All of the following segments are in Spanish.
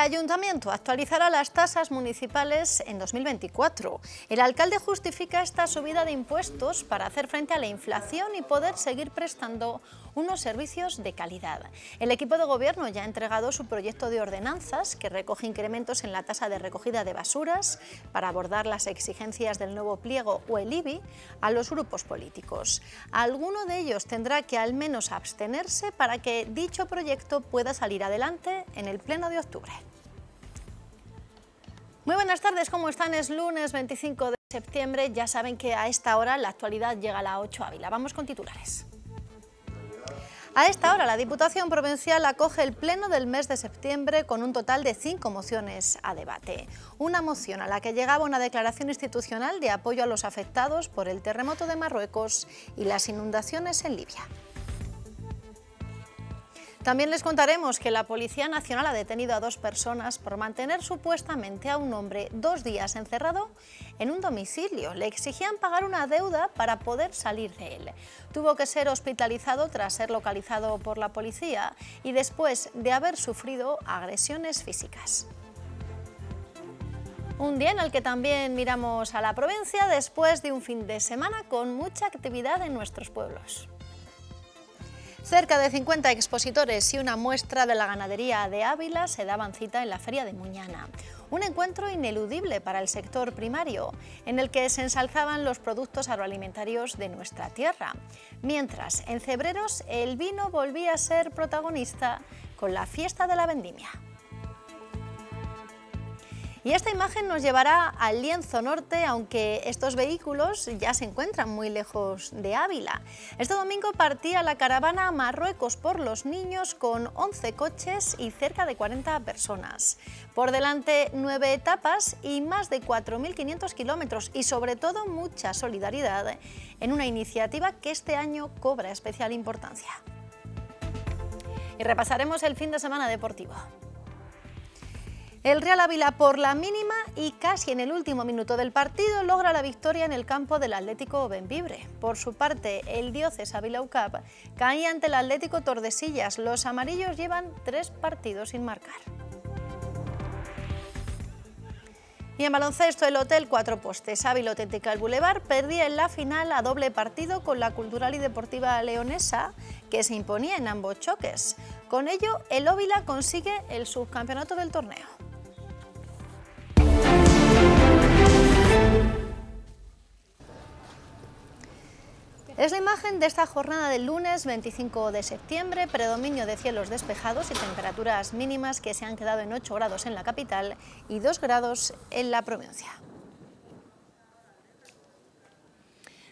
El ayuntamiento actualizará las tasas municipales en 2024. El alcalde justifica esta subida de impuestos para hacer frente a la inflación y poder seguir prestando unos servicios de calidad. El equipo de gobierno ya ha entregado su proyecto de ordenanzas que recoge incrementos en la tasa de recogida de basuras para abordar las exigencias del nuevo pliego o el IBI a los grupos políticos. Alguno de ellos tendrá que al menos abstenerse para que dicho proyecto pueda salir adelante en el Pleno de octubre. Muy buenas tardes, ¿cómo están? Es lunes 25 de septiembre. Ya saben que a esta hora la actualidad llega a la 8 Ávila. Vamos con titulares. A esta hora, la Diputación Provincial acoge el Pleno del mes de septiembre con un total de cinco mociones a debate. Una moción a la que llegaba una declaración institucional de apoyo a los afectados por el terremoto de Marruecos y las inundaciones en Libia. También les contaremos que la Policía Nacional ha detenido a dos personas por mantener supuestamente a un hombre dos días encerrado en un domicilio. Le exigían pagar una deuda para poder salir de él. Tuvo que ser hospitalizado tras ser localizado por la policía y después de haber sufrido agresiones físicas. Un día en el que también miramos a la provincia después de un fin de semana con mucha actividad en nuestros pueblos. Cerca de 50 expositores y una muestra de la ganadería de Ávila se daban cita en la Feria de Muñana. Un encuentro ineludible para el sector primario, en el que se ensalzaban los productos agroalimentarios de nuestra tierra. Mientras, en Cebreros, el vino volvía a ser protagonista con la fiesta de la vendimia. Y esta imagen nos llevará al lienzo norte, aunque estos vehículos ya se encuentran muy lejos de Ávila. Este domingo partía la caravana Marruecos por los niños con 11 coches y cerca de 40 personas. Por delante, nueve etapas y más de 4.500 kilómetros y sobre todo mucha solidaridad en una iniciativa que este año cobra especial importancia. Y repasaremos el fin de semana deportivo. El Real Ávila por la mínima y casi en el último minuto del partido logra la victoria en el campo del Atlético Benvibre. Por su parte, el Dioces Ávila UCAP cae ante el Atlético Tordesillas. Los amarillos llevan tres partidos sin marcar. Y en baloncesto, el Hotel Cuatro Postes Ávila Auténtica del Boulevard perdía en la final a doble partido con la Cultural y Deportiva Leonesa, que se imponía en ambos choques. Con ello, el Óvila consigue el subcampeonato del torneo. Es la imagen de esta jornada del lunes 25 de septiembre, predominio de cielos despejados y temperaturas mínimas que se han quedado en 8 grados en la capital y 2 grados en la provincia.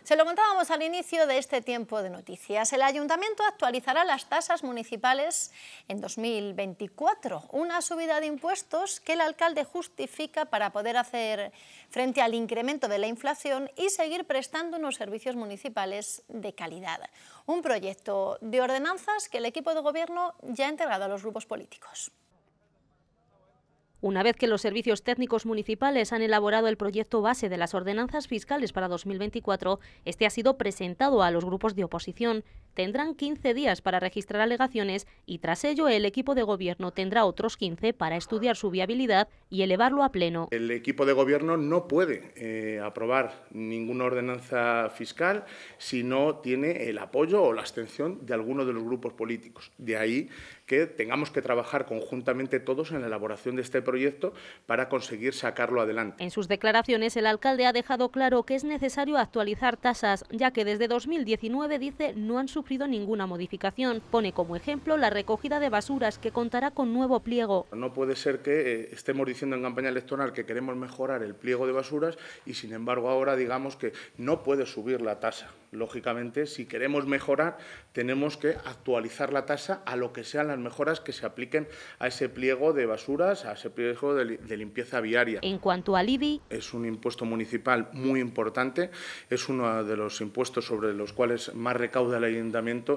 Se lo contábamos al inicio de este tiempo de noticias. El ayuntamiento actualizará las tasas municipales en 2024, una subida de impuestos que el alcalde justifica para poder hacer frente al incremento de la inflación y seguir prestando unos servicios municipales de calidad. Un proyecto de ordenanzas que el equipo de gobierno ya ha entregado a los grupos políticos. Una vez que los servicios técnicos municipales han elaborado el proyecto base de las ordenanzas fiscales para 2024, este ha sido presentado a los grupos de oposición tendrán 15 días para registrar alegaciones y tras ello el equipo de gobierno tendrá otros 15 para estudiar su viabilidad y elevarlo a pleno. El equipo de gobierno no puede eh, aprobar ninguna ordenanza fiscal si no tiene el apoyo o la abstención de alguno de los grupos políticos. De ahí que tengamos que trabajar conjuntamente todos en la elaboración de este proyecto para conseguir sacarlo adelante. En sus declaraciones, el alcalde ha dejado claro que es necesario actualizar tasas, ya que desde 2019 dice no han sufrido ninguna modificación. Pone como ejemplo la recogida de basuras, que contará con nuevo pliego. No puede ser que eh, estemos diciendo en campaña electoral que queremos mejorar el pliego de basuras y, sin embargo, ahora digamos que no puede subir la tasa. Lógicamente, si queremos mejorar, tenemos que actualizar la tasa a lo que sean las mejoras que se apliquen a ese pliego de basuras, a ese pliego de, de limpieza viaria. En cuanto al IBI... Es un impuesto municipal muy importante, es uno de los impuestos sobre los cuales más recauda la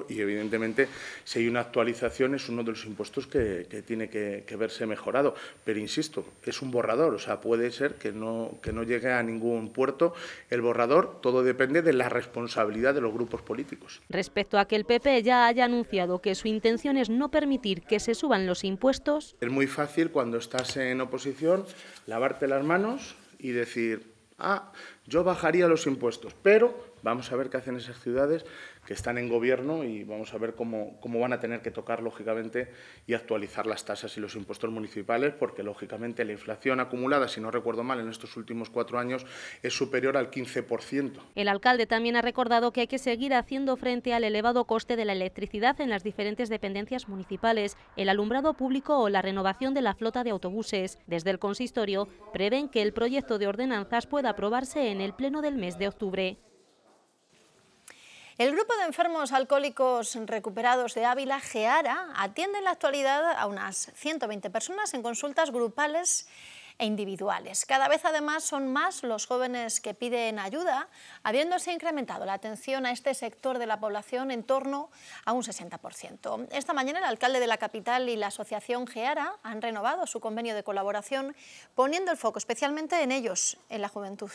y, evidentemente, si hay una actualización es uno de los impuestos que, tiene que, verse mejorado. Pero, insisto, es un borrador, o sea, puede ser que no, que no llegue a ningún puerto el borrador, todo depende de la responsabilidad de los grupos políticos. Respecto a que el PP ya haya anunciado que su intención es no permitir que se suban los impuestos... Es muy fácil cuando estás en oposición lavarte las manos y decir, ah, yo bajaría los impuestos, pero Vamos a ver qué hacen esas ciudades que están en gobierno y vamos a ver cómo, cómo van a tener que tocar, lógicamente, y actualizar las tasas y los impuestos municipales, porque, lógicamente, la inflación acumulada, si no recuerdo mal, en estos últimos cuatro años es superior al 15%. El alcalde también ha recordado que hay que seguir haciendo frente al elevado coste de la electricidad en las diferentes dependencias municipales, el alumbrado público o la renovación de la flota de autobuses. Desde el consistorio prevén que el proyecto de ordenanzas pueda aprobarse en el pleno del mes de octubre. El grupo de enfermos alcohólicos recuperados de Ávila, GEARA, atiende en la actualidad a unas 120 personas en consultas grupales e individuales. Cada vez además son más los jóvenes que piden ayuda, habiéndose incrementado la atención a este sector de la población en torno a un 60%. Esta mañana el alcalde de la capital y la asociación GEARA han renovado su convenio de colaboración poniendo el foco especialmente en ellos, en la juventud.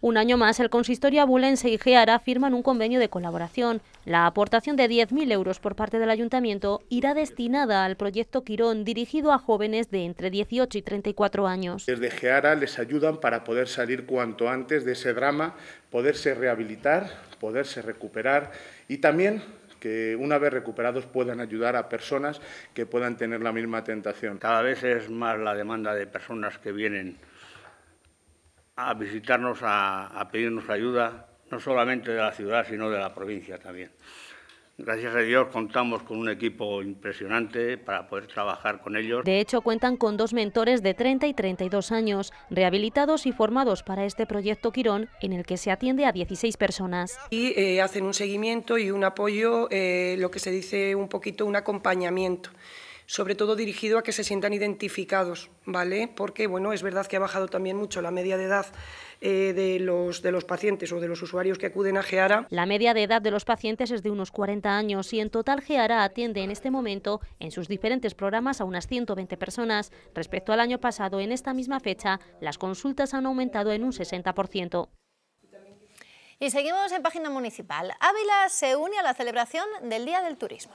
Un año más, el consistorio abulense y Geara firman un convenio de colaboración. La aportación de 10.000 euros por parte del ayuntamiento irá destinada al proyecto Quirón, dirigido a jóvenes de entre 18 y 34 años. Desde Geara les ayudan para poder salir cuanto antes de ese drama, poderse rehabilitar, poderse recuperar y también que una vez recuperados puedan ayudar a personas que puedan tener la misma tentación. Cada vez es más la demanda de personas que vienen a visitarnos, a, pedirnos ayuda, no solamente de la ciudad, sino de la provincia también. Gracias a Dios contamos con un equipo impresionante para poder trabajar con ellos. De hecho, cuentan con dos mentores de 30 y 32 años, rehabilitados y formados para este proyecto Quirón, en el que se atiende a 16 personas. Y eh, hacen un seguimiento y un apoyo, eh, lo que se dice un poquito un acompañamiento sobre todo dirigido a que se sientan identificados, ¿vale? Porque, bueno, es verdad que ha bajado también mucho la media de edad eh, de, los, de los pacientes o de los usuarios que acuden a GEARA. La media de edad de los pacientes es de unos 40 años y en total GEARA atiende en este momento en sus diferentes programas a unas 120 personas. Respecto al año pasado, en esta misma fecha, las consultas han aumentado en un 60%. Y seguimos en página municipal. Ávila se une a la celebración del Día del Turismo.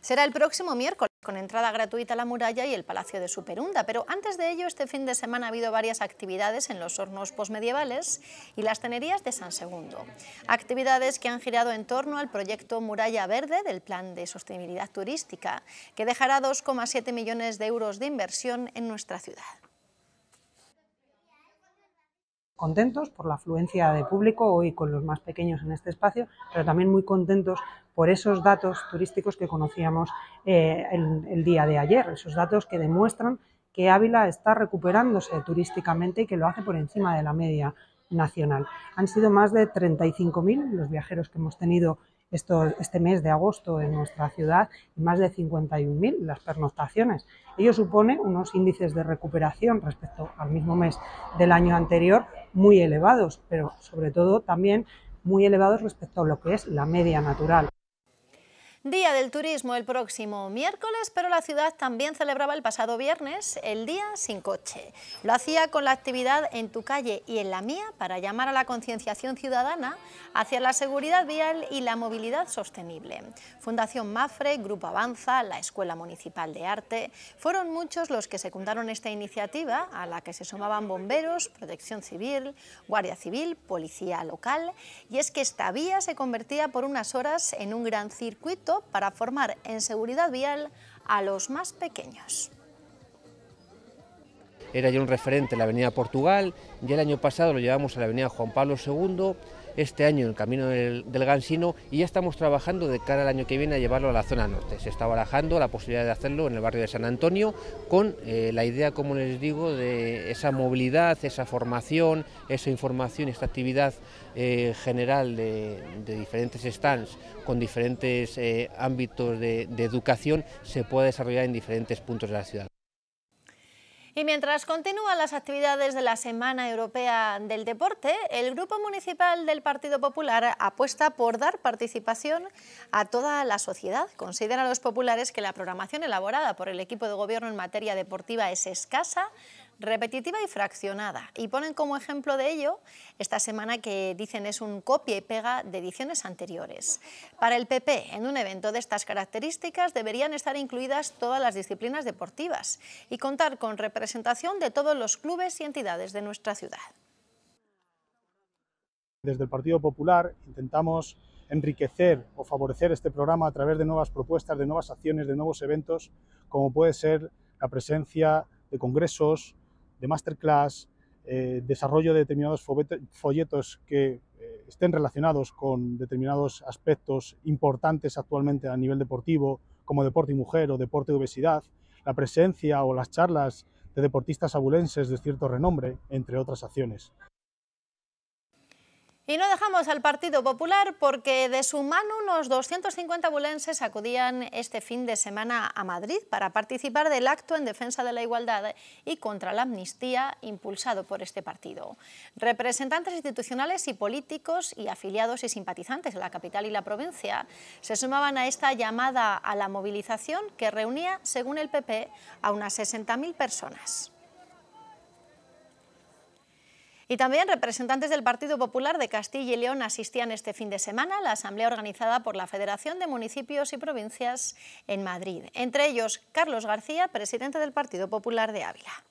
Será el próximo miércoles con entrada gratuita a la muralla y el Palacio de Superunda. Pero antes de ello, este fin de semana ha habido varias actividades en los hornos posmedievales y las tenerías de San Segundo. Actividades que han girado en torno al proyecto Muralla Verde del Plan de Sostenibilidad Turística, que dejará 2,7 millones de euros de inversión en nuestra ciudad contentos por la afluencia de público, hoy con los más pequeños en este espacio, pero también muy contentos por esos datos turísticos que conocíamos eh, el, día de ayer, esos datos que demuestran que Ávila está recuperándose turísticamente y que lo hace por encima de la media nacional. Han sido más de 35.000 los viajeros que hemos tenido este mes de agosto en nuestra ciudad y más de 51.000 las pernoctaciones. Ello supone unos índices de recuperación respecto al mismo mes del año anterior muy elevados, pero sobre todo también muy elevados respecto a lo que es la media natural. Día del Turismo el próximo miércoles, pero la ciudad también celebraba el pasado viernes el Día sin Coche. Lo hacía con la actividad en tu calle y en la mía para llamar a la concienciación ciudadana hacia la seguridad vial y la movilidad sostenible. Fundación Mafre, Grupo Avanza, la Escuela Municipal de Arte... Fueron muchos los que secundaron esta iniciativa, a la que se sumaban bomberos, protección civil, guardia civil, policía local... Y es que esta vía se convertía por unas horas en un gran circuito para formar en seguridad vial a los más pequeños. Era ya un referente en la Avenida Portugal, ya el año pasado lo llevamos a la Avenida Juan Pablo II, este año en el Camino del, Gansino y ya estamos trabajando de cara al año que viene a llevarlo a la zona norte. Se está barajando la posibilidad de hacerlo en el barrio de San Antonio con eh, la idea, como les digo, de esa movilidad, esa formación, esa información, esta actividad eh, general de, diferentes stands con diferentes eh, ámbitos de, educación se puede desarrollar en diferentes puntos de la ciudad. Y mientras continúan las actividades de la Semana Europea del Deporte, el Grupo Municipal del Partido Popular apuesta por dar participación a toda la sociedad. Consideran los populares que la programación elaborada por el equipo de gobierno en materia deportiva es escasa, repetitiva y fraccionada. Y ponen como ejemplo de ello esta semana que dicen es un copia y pega de ediciones anteriores. Para el PP, en un evento de estas características deberían estar incluidas todas las disciplinas deportivas y contar con representación de todos los clubes y entidades de nuestra ciudad. Desde el Partido Popular intentamos enriquecer o favorecer este programa a través de nuevas propuestas, de nuevas acciones, de nuevos eventos, como puede ser la presencia de congresos, de masterclass, eh, desarrollo de determinados folletos que eh, estén relacionados con determinados aspectos importantes actualmente a nivel deportivo, como deporte y mujer o deporte y obesidad, la presencia o las charlas de deportistas abulenses de cierto renombre, entre otras acciones. Y no dejamos al Partido Popular porque de su mano unos 250 bulenses acudían este fin de semana a Madrid para participar del acto en defensa de la igualdad y contra la amnistía impulsado por este partido. Representantes institucionales y políticos y afiliados y simpatizantes de la capital y la provincia se sumaban a esta llamada a la movilización que reunía, según el PP, a unas 60.000 personas. Y también representantes del Partido Popular de Castilla y León asistían este fin de semana a la asamblea organizada por la Federación de Municipios y Provincias en Madrid. Entre ellos, Carlos García, presidente del Partido Popular de Ávila.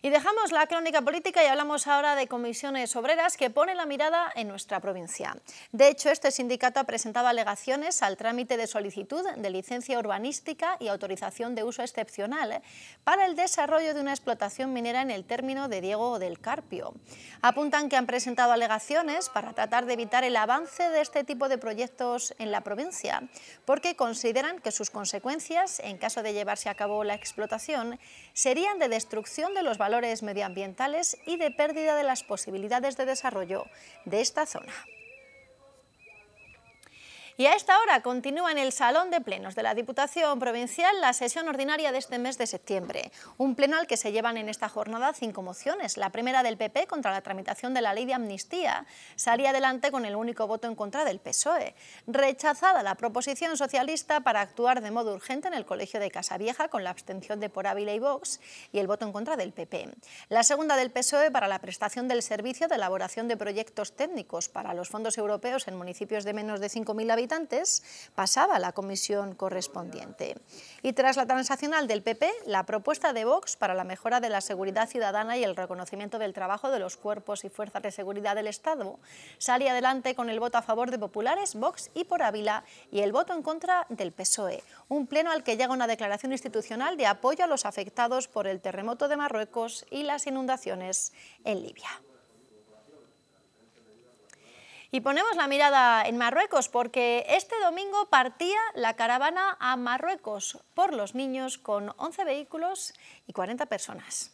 Y dejamos la crónica política y hablamos ahora de comisiones obreras que ponen la mirada en nuestra provincia. De hecho, este sindicato ha presentado alegaciones al trámite de solicitud de licencia urbanística y autorización de uso excepcional para el desarrollo de una explotación minera en el término de Diego del Carpio. Apuntan que han presentado alegaciones para tratar de evitar el avance de este tipo de proyectos en la provincia, porque consideran que sus consecuencias, en caso de llevarse a cabo la explotación, serían de destrucción de los valores valores medioambientales y de pérdida de las posibilidades de desarrollo de esta zona. Y a esta hora continúa en el Salón de Plenos de la Diputación Provincial la sesión ordinaria de este mes de septiembre. Un pleno al que se llevan en esta jornada cinco mociones. La primera del PP contra la tramitación de la ley de amnistía salía adelante con el único voto en contra del PSOE. Rechazada la proposición socialista para actuar de modo urgente en el Colegio de Casavieja con la abstención de Por Ávila y Vox y el voto en contra del PP. La segunda del PSOE para la prestación del servicio de elaboración de proyectos técnicos para los fondos europeos en municipios de menos de 5.000 habitantes pasaba la comisión correspondiente. Y tras la transaccional del PP, la propuesta de Vox para la mejora de la seguridad ciudadana y el reconocimiento del trabajo de los cuerpos y fuerzas de seguridad del Estado sale adelante con el voto a favor de Populares, Vox y por Ávila y el voto en contra del PSOE. Un pleno al que llega una declaración institucional de apoyo a los afectados por el terremoto de Marruecos y las inundaciones en Libia. Y ponemos la mirada en Marruecos porque este domingo partía la caravana a Marruecos por los niños con 11 vehículos y 40 personas.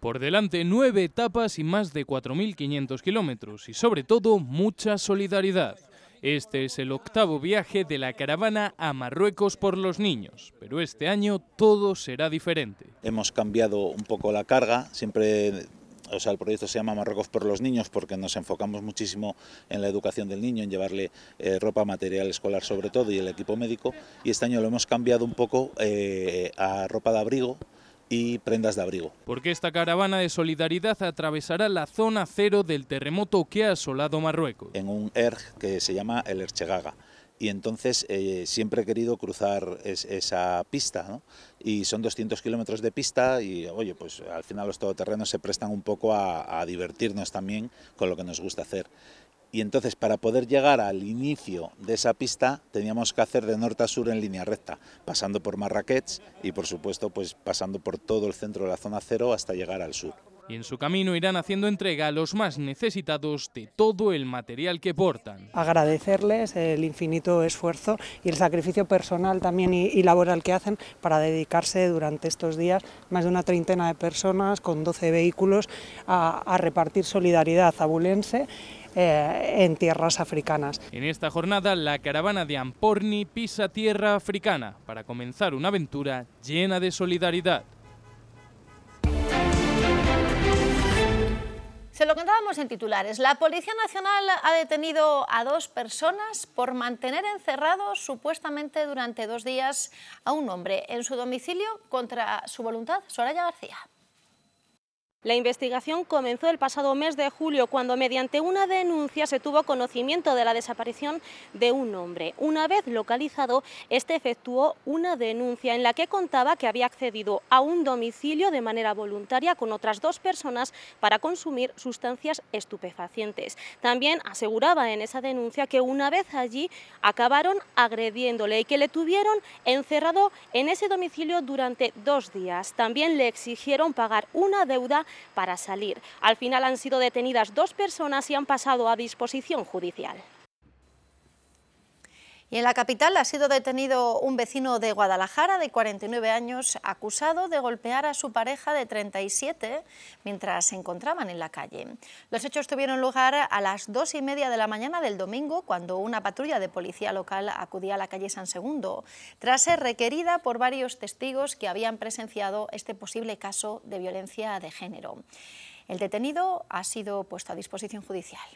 Por delante, nueve etapas y más de 4.500 kilómetros y sobre todo mucha solidaridad. Este es el octavo viaje de la caravana a Marruecos por los niños, pero este año todo será diferente. Hemos cambiado un poco la carga, siempre o sea, el proyecto se llama Marruecos por los niños porque nos enfocamos muchísimo en la educación del niño, en llevarle eh, ropa, material escolar sobre todo y el equipo médico y este año lo hemos cambiado un poco eh, a ropa de abrigo y prendas de abrigo. Porque esta caravana de solidaridad atravesará la zona cero del terremoto que ha asolado Marruecos. En un ERG que se llama el Erchegaga y entonces eh, siempre he querido cruzar esa pista, Y son 200 kilómetros de pista y, oye, pues al final los todoterrenos se prestan un poco a, divertirnos también con lo que nos gusta hacer. Y entonces para poder llegar al inicio de esa pista teníamos que hacer de norte a sur en línea recta, pasando por Marrakech y por supuesto pues pasando por todo el centro de la zona cero hasta llegar al sur y en su camino irán haciendo entrega a los más necesitados de todo el material que portan. Agradecerles el infinito esfuerzo y el sacrificio personal también y, laboral que hacen para dedicarse durante estos días más de una treintena de personas con 12 vehículos a, repartir solidaridad abulense eh, en tierras africanas. En esta jornada, la caravana de Amporni pisa tierra africana para comenzar una aventura llena de solidaridad. Se lo contábamos en titulares. La Policía Nacional ha detenido a dos personas por mantener encerrado supuestamente durante dos días a un hombre en su domicilio contra su voluntad. Soraya García. La investigación comenzó el pasado mes de julio cuando mediante una denuncia se tuvo conocimiento de la desaparición de un hombre. Una vez localizado, este efectuó una denuncia en la que contaba que había accedido a un domicilio de manera voluntaria con otras dos personas para consumir sustancias estupefacientes. También aseguraba en esa denuncia que una vez allí acabaron agrediéndole y que le tuvieron encerrado en ese domicilio durante dos días. También le exigieron pagar una deuda para salir. Al final han sido detenidas dos personas y han pasado a disposición judicial en la capital ha sido detenido un vecino de Guadalajara de 49 años acusado de golpear a su pareja de 37 mientras se encontraban en la calle. Los hechos tuvieron lugar a las dos y media de la mañana del domingo cuando una patrulla de policía local acudía a la calle San Segundo tras ser requerida por varios testigos que habían presenciado este posible caso de violencia de género. El detenido ha sido puesto a disposición judicial.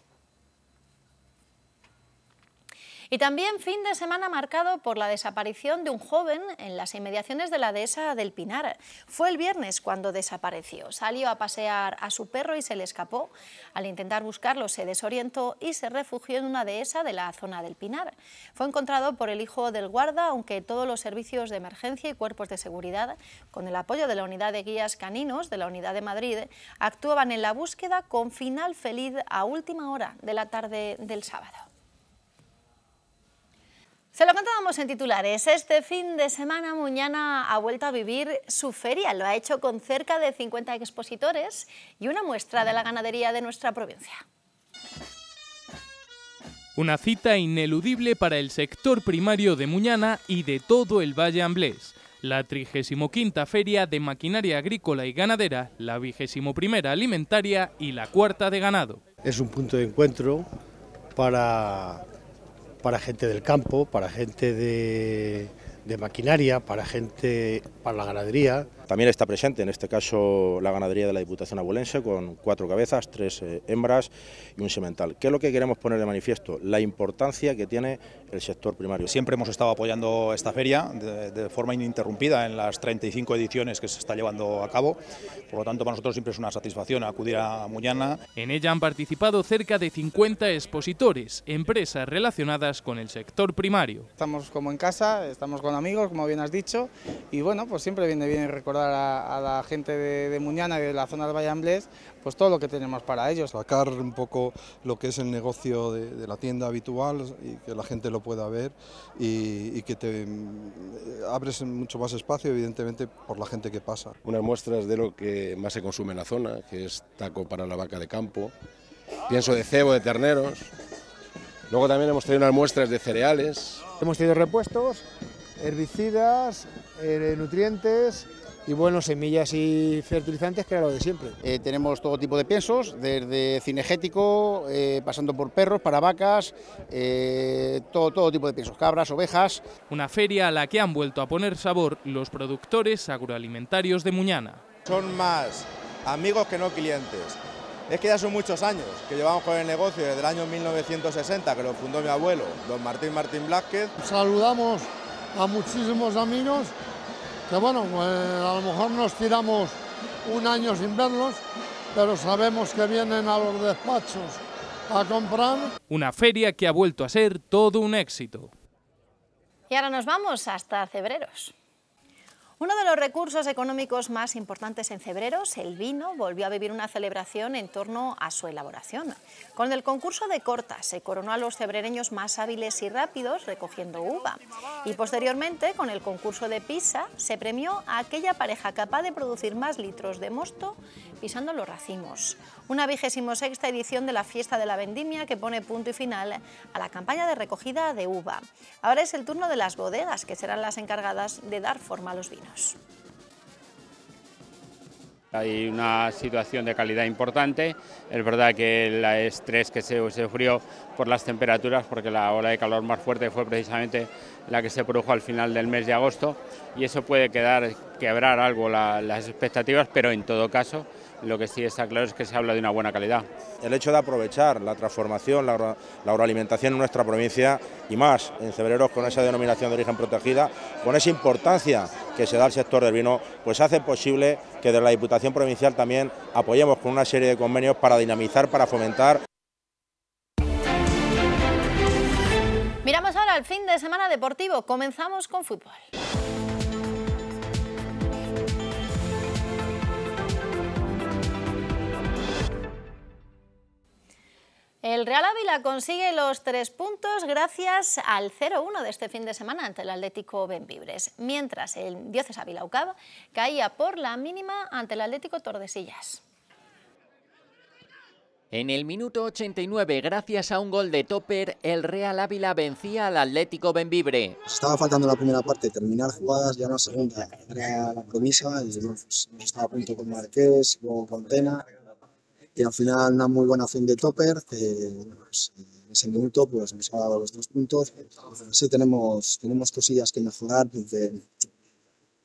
Y también fin de semana marcado por la desaparición de un joven en las inmediaciones de la dehesa del Pinar. Fue el viernes cuando desapareció. Salió a pasear a su perro y se le escapó. Al intentar buscarlo se desorientó y se refugió en una dehesa de la zona del Pinar. Fue encontrado por el hijo del guarda, aunque todos los servicios de emergencia y cuerpos de seguridad, con el apoyo de la unidad de guías caninos de la unidad de Madrid, actuaban en la búsqueda con final feliz a última hora de la tarde del sábado. Se lo contábamos en titulares. Este fin de semana Muñana ha vuelto a vivir su feria. Lo ha hecho con cerca de 50 expositores y una muestra de la ganadería de nuestra provincia. Una cita ineludible para el sector primario de Muñana y de todo el Valle Amblés. La 35 Feria de Maquinaria Agrícola y Ganadera, la 21 Alimentaria y la cuarta de Ganado. Es un punto de encuentro para para gente del campo, para gente de, maquinaria, para gente, para la ganadería, también está presente en este caso la ganadería de la Diputación Abulense con cuatro cabezas, tres eh, hembras y un semental. ¿Qué es lo que queremos poner de manifiesto? La importancia que tiene el sector primario. Siempre hemos estado apoyando esta feria de, forma ininterrumpida en las 35 ediciones que se está llevando a cabo. Por lo tanto, para nosotros siempre es una satisfacción acudir a Muñana. En ella han participado cerca de 50 expositores, empresas relacionadas con el sector primario. Estamos como en casa, estamos con amigos, como bien has dicho, y bueno, pues siempre viene bien recordar a, la gente de, Muñana y de la zona del Valle Amblés, pues todo lo que tenemos para ellos. Sacar un poco lo que es el negocio de, la tienda habitual y que la gente lo pueda ver y, que te eh, abres mucho más espacio, evidentemente, por la gente que pasa. Unas muestras de lo que más se consume en la zona, que es taco para la vaca de campo, pienso de cebo de terneros. Luego también hemos tenido unas muestras de cereales. Hemos tenido repuestos, herbicidas, eh, nutrientes, y bueno, semillas y fertilizantes, que era lo de siempre. Eh, tenemos todo tipo de piensos, desde cinegético, eh, pasando por perros, para vacas, eh, todo, todo tipo de piensos, cabras, ovejas. Una feria a la que han vuelto a poner sabor los productores agroalimentarios de Muñana. Son más amigos que no clientes. Es que ya son muchos años que llevamos con el negocio desde el año 1960, que lo fundó mi abuelo, don Martín Martín Blázquez. Saludamos a muchísimos amigos que bueno, eh, a lo mejor nos tiramos un año sin verlos, pero sabemos que vienen a los despachos a comprar. Una feria que ha vuelto a ser todo un éxito. Y ahora nos vamos hasta Cebreros. Uno de los recursos económicos más importantes en febrero, el vino, volvió a vivir una celebración en torno a su elaboración. Con el concurso de cortas se coronó a los cebrereños más hábiles y rápidos recogiendo uva. Y posteriormente, con el concurso de pisa, se premió a aquella pareja capaz de producir más litros de mosto pisando los racimos. Una vigésima sexta edición de la fiesta de la vendimia que pone punto y final a la campaña de recogida de uva. Ahora es el turno de las bodegas, que serán las encargadas de dar forma a los vinos. Hay una situación de calidad importante, es verdad que el estrés que se sufrió por las temperaturas, porque la ola de calor más fuerte fue precisamente la que se produjo al final del mes de agosto, y eso puede quedar, quebrar algo las expectativas, pero en todo caso lo que sí está claro es que se habla de una buena calidad. El hecho de aprovechar la transformación, la, agroalimentación en nuestra provincia y más en Cebreros con esa denominación de origen protegida, con esa importancia que se da al sector del vino, pues hace posible que desde la Diputación Provincial también apoyemos con una serie de convenios para dinamizar, para fomentar Miramos ahora el fin de semana deportivo. Comenzamos con fútbol. El Real Ávila consigue los tres puntos gracias al 0-1 de este fin de semana ante el Atlético Benvibres, mientras el Diócesis Ávila caía por la mínima ante el Atlético Tordesillas. En el minuto 89, gracias a un gol de Topper, el Real Ávila vencía al Atlético Benvibre. estaba faltando la primera parte, terminar jugadas, ya no la segunda era la promesa, y pues, estaba a punto con Marqués, luego con Tena, y al final una muy buena fin de Topper, pues, en ese minuto pues, nos ha dado los dos puntos. Sí tenemos, tenemos cosillas que mejorar,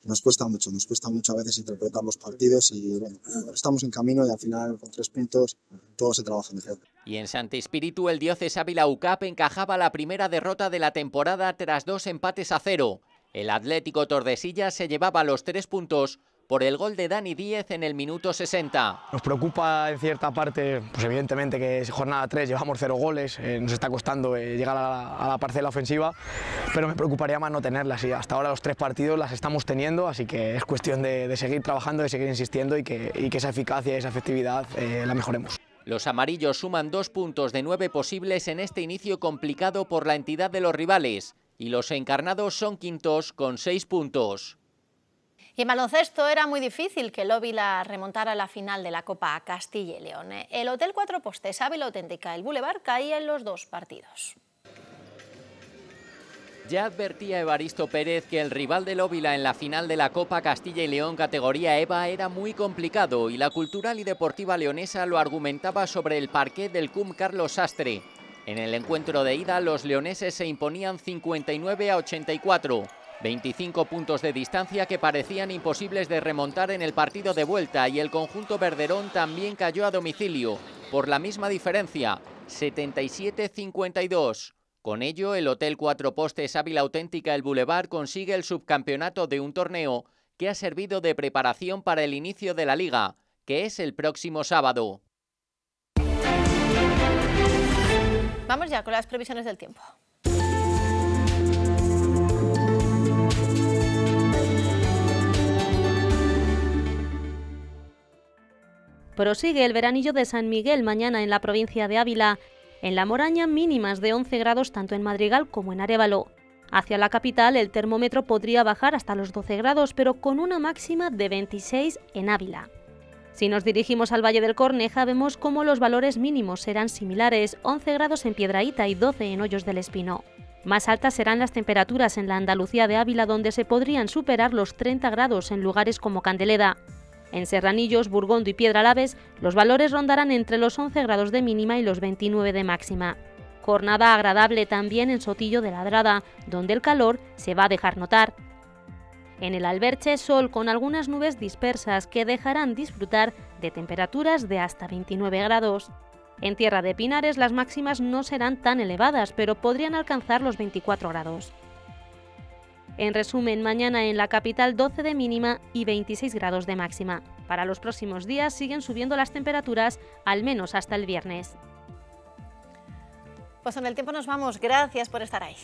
nos cuesta mucho, nos cuesta mucho a veces interpretar los partidos y bueno, estamos en camino y al final con tres puntos todo se trabaja mejor. Y en Santa Espíritu el diócesis Ávila UCAP encajaba la primera derrota de la temporada tras dos empates a cero. El Atlético Tordesillas se llevaba los tres puntos por el gol de Dani Díez en el minuto 60. Nos preocupa en cierta parte, pues evidentemente que es jornada 3 llevamos cero goles, eh, nos está costando eh, llegar a la, parcela ofensiva, pero me preocuparía más no tenerlas y hasta ahora los tres partidos las estamos teniendo, así que es cuestión de, seguir trabajando, de seguir insistiendo y que, esa eficacia y esa efectividad eh, la mejoremos. Los amarillos suman dos puntos de nueve posibles en este inicio complicado por la entidad de los rivales y los encarnados son quintos con seis puntos. Y en baloncesto era muy difícil que el remontara la final de la Copa Castilla y León. ¿eh? El Hotel Cuatro Postes Ávila Auténtica, el Boulevard, caía en los dos partidos. Ya advertía Evaristo Pérez que el rival de Óvila en la final de la Copa Castilla y León categoría EVA era muy complicado y la cultural y deportiva leonesa lo argumentaba sobre el parqué del CUM Carlos Sastre. En el encuentro de ida los leoneses se imponían 59 a 84. 25 puntos de distancia que parecían imposibles de remontar en el partido de vuelta y el conjunto verderón también cayó a domicilio, por la misma diferencia, 77-52. Con ello, el Hotel Cuatro Postes Ávila Auténtica El Boulevard consigue el subcampeonato de un torneo que ha servido de preparación para el inicio de la liga, que es el próximo sábado. Vamos ya con las previsiones del tiempo. Prosigue el veranillo de San Miguel mañana en la provincia de Ávila. En la Moraña mínimas de 11 grados tanto en Madrigal como en Arevalo. Hacia la capital el termómetro podría bajar hasta los 12 grados, pero con una máxima de 26 en Ávila. Si nos dirigimos al Valle del Corneja, vemos cómo los valores mínimos serán similares, 11 grados en Piedraíta y 12 en Hoyos del Espino. Más altas serán las temperaturas en la Andalucía de Ávila, donde se podrían superar los 30 grados en lugares como Candeleda. En Serranillos, Burgondo y Piedra Piedralaves, los valores rondarán entre los 11 grados de mínima y los 29 de máxima. Jornada agradable también en Sotillo de Ladrada, donde el calor se va a dejar notar. En el Alberche, sol con algunas nubes dispersas que dejarán disfrutar de temperaturas de hasta 29 grados. En Tierra de Pinares las máximas no serán tan elevadas, pero podrían alcanzar los 24 grados. En resumen, mañana en la capital 12 de mínima y 26 grados de máxima. Para los próximos días siguen subiendo las temperaturas, al menos hasta el viernes. Pues en el tiempo nos vamos. Gracias por estar ahí.